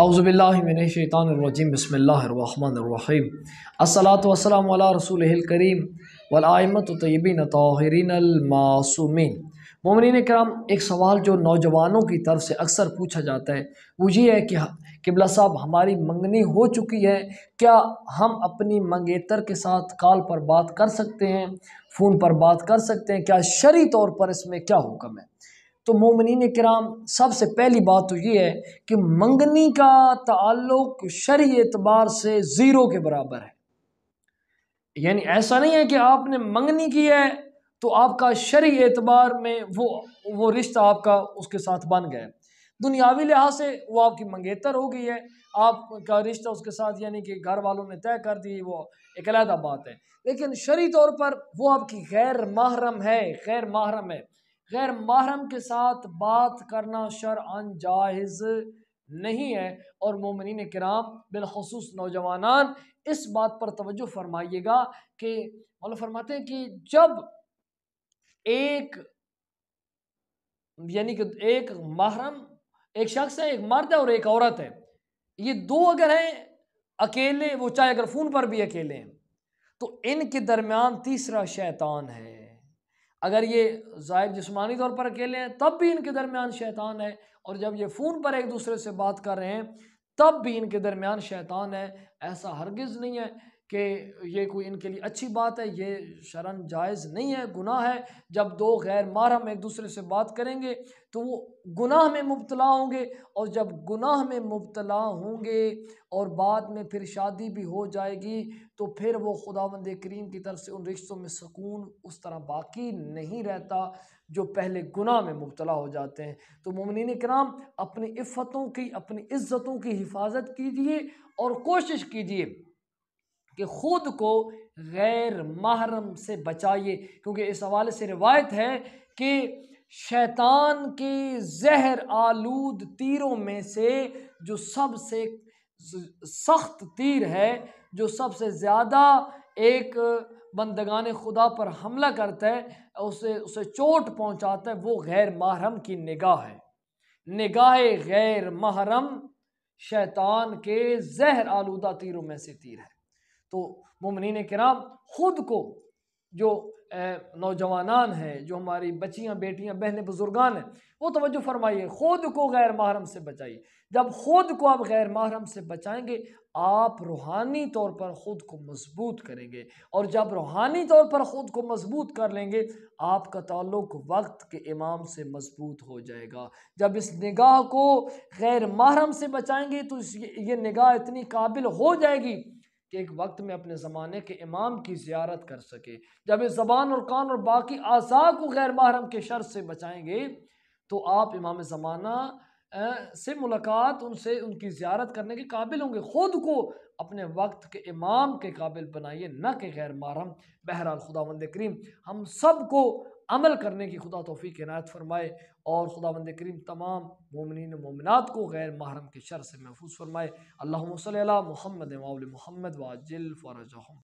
अउज़बिल्लिमिनशैतानरजीम बसमीम असलातम रसूल करीम वलामत तयबिन तहरीनमासूमिन ममिन कराम एक सवाल जो नौजवानों की तरफ से अक्सर पूछा जाता है वो ये है कि किबला साहब हमारी मंगनी हो चुकी है क्या हम अपनी मंगेतर के साथ कॉल पर बात कर सकते हैं फ़ोन पर बात कर सकते हैं क्या शरी तौर पर इसमें क्या हुक्म है तो मोमिन कराम सबसे पहली बात तो ये है कि मंगनी का ताल्लुक शरी एतबार से ज़ीरो के बराबर है यानी ऐसा नहीं है कि आपने मंगनी की है तो आपका शरी एतबार में वो वो रिश्ता आपका उसके साथ बन गया दुनियावी लिहाज से वो आपकी मंगेतर हो गई है आपका रिश्ता उसके साथ यानी कि घर वालों ने तय कर दी वो एक अलहदा बात है लेकिन शरी तौर पर वो आपकी गैर माहरम है गैर माहरम है गैर महरम के साथ बात करना शरअन जायज़ नहीं है और मोमिन कराम बिलखसूस नौजवान इस बात पर तवज्जो फरमाइएगा कि मतलब फरमाते हैं कि जब एक यानी कि एक महरम एक शख्स है एक मर्द है और एक औरत है ये दो अगर हैं अकेले वो चाहे अगर फ़ोन पर भी अकेले हैं तो इनके दरमियान तीसरा शैतान है अगर ये ज़ाहिर जिसमानी तौर पर अकेले हैं तब भी इनके दरमियान शैतान है और जब ये फ़ोन पर एक दूसरे से बात कर रहे हैं तब भी इनके दरमियान शैतान है ऐसा हरगिज़ नहीं है कि ये कोई इनके लिए अच्छी बात है ये शरण जायज़ नहीं है गुनाह है जब दो गैर महरम एक दूसरे से बात करेंगे तो वो गुनाह में मुबतला होंगे और जब गुनाह में मुबतला होंगे और बाद में फिर शादी भी हो जाएगी तो फिर वो खुदावंद करीम की तरफ से उन रिश्तों में सुकून उस तरह बाकी नहीं रहता जो पहले गुनाह में मुबतला हो जाते हैं तो ममिन कराम अपनी इफ़तों की अपनी इज़्ज़तों की हिफाजत कीजिए और कोशिश कीजिए कि ख़ुद को गैर महरम से बचाइए क्योंकि इस हवाले से रिवायत है कि शैतान के जहर आलूद तीरों में से जो सबसे सख्त तीर है जो सबसे ज़्यादा एक बंदगान खुदा पर हमला करता है उसे उसे चोट पहुंचाता है वो गैर महरम की निगाह है निगाह गैर महरम शैतान के जहर आलूदा तीरों में से तीर है तो ममिन कराम ख़ुद को जो नौजवान हैं जो हमारी बच्चियाँ बेटियाँ बहनें बुज़ुर्गान हैं वो तोज्जो फरमाइए ख़ुद को गैर महरम से बचाइए जब ख़ुद को आप गैर महरम से बचाएँगे आप रूहानी तौर पर ख़ुद को मजबूत करेंगे और जब रूहानी तौर पर ख़ुद को मजबूत कर लेंगे आपका ताल्लुक वक्त के इमाम से मजबूत हो जाएगा जब इस निगाह को गैर महरम से बचाएँगे तो ये निगाह इतनी काबिल हो जाएगी कि एक वक्त में अपने ज़माने के इमाम की ज्यारत कर सके जब इस ज़बान और कान और बाकी आज़ा को गैर महरम के शर से बचाएंगे तो आप इमाम ज़माना से मुलाकात उनसे उनकी ज्यारत करने के काबिल होंगे ख़ुद को अपने वक्त के इमाम के काबिल बनाइए न के गैर महरम बहरहाल खुदा वंद करीम हम सब को अमल करने की खुदा तोफ़ी नायत फरमाए और खुदा बंद करीम तमाम मोमिन ममिनत को गैर महरम के शर से महफूज फरमाए अल्लाह सल महमद माउल महमद वाजिल फ़रजम